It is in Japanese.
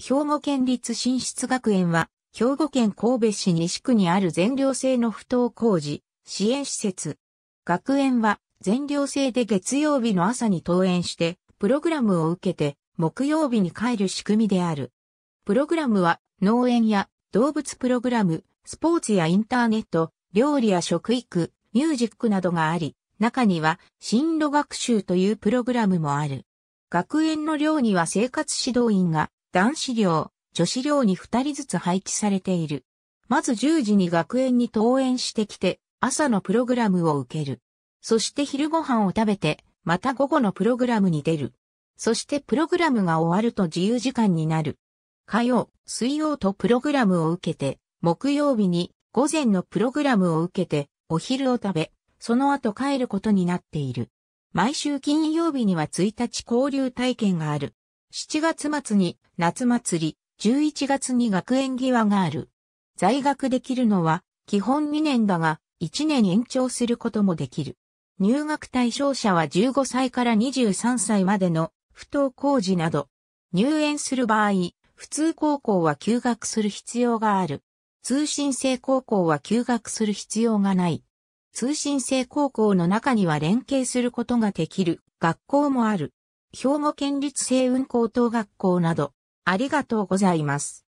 兵庫県立新出学園は、兵庫県神戸市西区にある全寮制の不登校児、支援施設。学園は、全寮制で月曜日の朝に登園して、プログラムを受けて、木曜日に帰る仕組みである。プログラムは、農園や動物プログラム、スポーツやインターネット、料理や食育、ミュージックなどがあり、中には、進路学習というプログラムもある。学園の寮には生活指導員が男子寮、女子寮に二人ずつ配置されている。まず十時に学園に登園してきて、朝のプログラムを受ける。そして昼ご飯を食べて、また午後のプログラムに出る。そしてプログラムが終わると自由時間になる。火曜、水曜とプログラムを受けて、木曜日に午前のプログラムを受けて、お昼を食べ、その後帰ることになっている。毎週金曜日には1日交流体験がある。7月末に夏祭り、11月に学園際がある。在学できるのは基本2年だが、1年延長することもできる。入学対象者は15歳から23歳までの不登校児など。入園する場合、普通高校は休学する必要がある。通信制高校は休学する必要がない。通信制高校の中には連携することができる学校もある。兵庫県立星雲高等学校など、ありがとうございます。